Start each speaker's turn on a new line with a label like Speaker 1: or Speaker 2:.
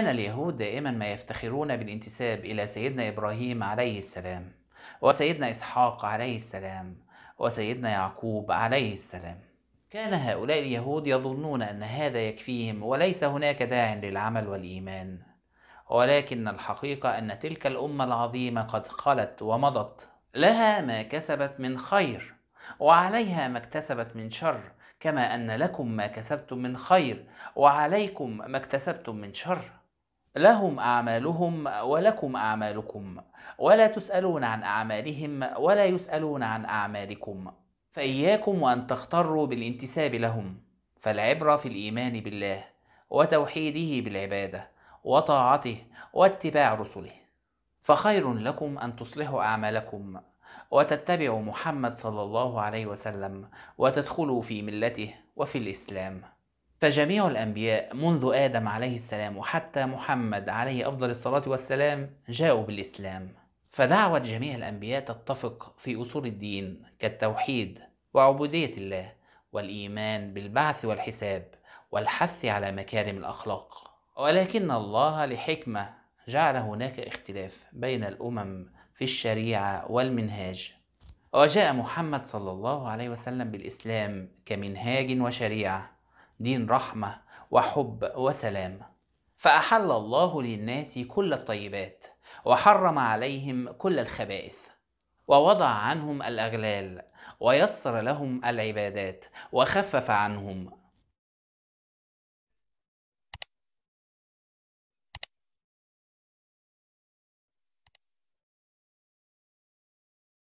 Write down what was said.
Speaker 1: إن اليهود دائما ما يفتخرون بالانتساب إلى سيدنا إبراهيم عليه السلام وسيدنا إسحاق عليه السلام وسيدنا يعقوب عليه السلام كان هؤلاء اليهود يظنون أن هذا يكفيهم وليس هناك داع للعمل والإيمان ولكن الحقيقة أن تلك الأمة العظيمة قد خلت ومضت لها ما كسبت من خير وعليها ما اكتسبت من شر كما أن لكم ما كسبتم من خير وعليكم ما اكتسبتم من شر لهم اعمالهم ولكم اعمالكم ولا تسالون عن اعمالهم ولا يسالون عن اعمالكم فاياكم وان تغتروا بالانتساب لهم فالعبره في الايمان بالله وتوحيده بالعباده وطاعته واتباع رسله فخير لكم ان تصلحوا اعمالكم وتتبعوا محمد صلى الله عليه وسلم وتدخلوا في ملته وفي الاسلام فجميع الأنبياء منذ آدم عليه السلام وحتى محمد عليه أفضل الصلاة والسلام جاءوا بالإسلام فدعوة جميع الأنبياء تتفق في أصول الدين كالتوحيد وعبودية الله والإيمان بالبعث والحساب والحث على مكارم الأخلاق ولكن الله لحكمة جعل هناك اختلاف بين الأمم في الشريعة والمنهاج وجاء محمد صلى الله عليه وسلم بالإسلام كمنهاج وشريعة دين رحمة وحب وسلام فأحل الله للناس كل الطيبات وحرم عليهم كل الخبائث ووضع عنهم الأغلال ويسر لهم العبادات وخفف عنهم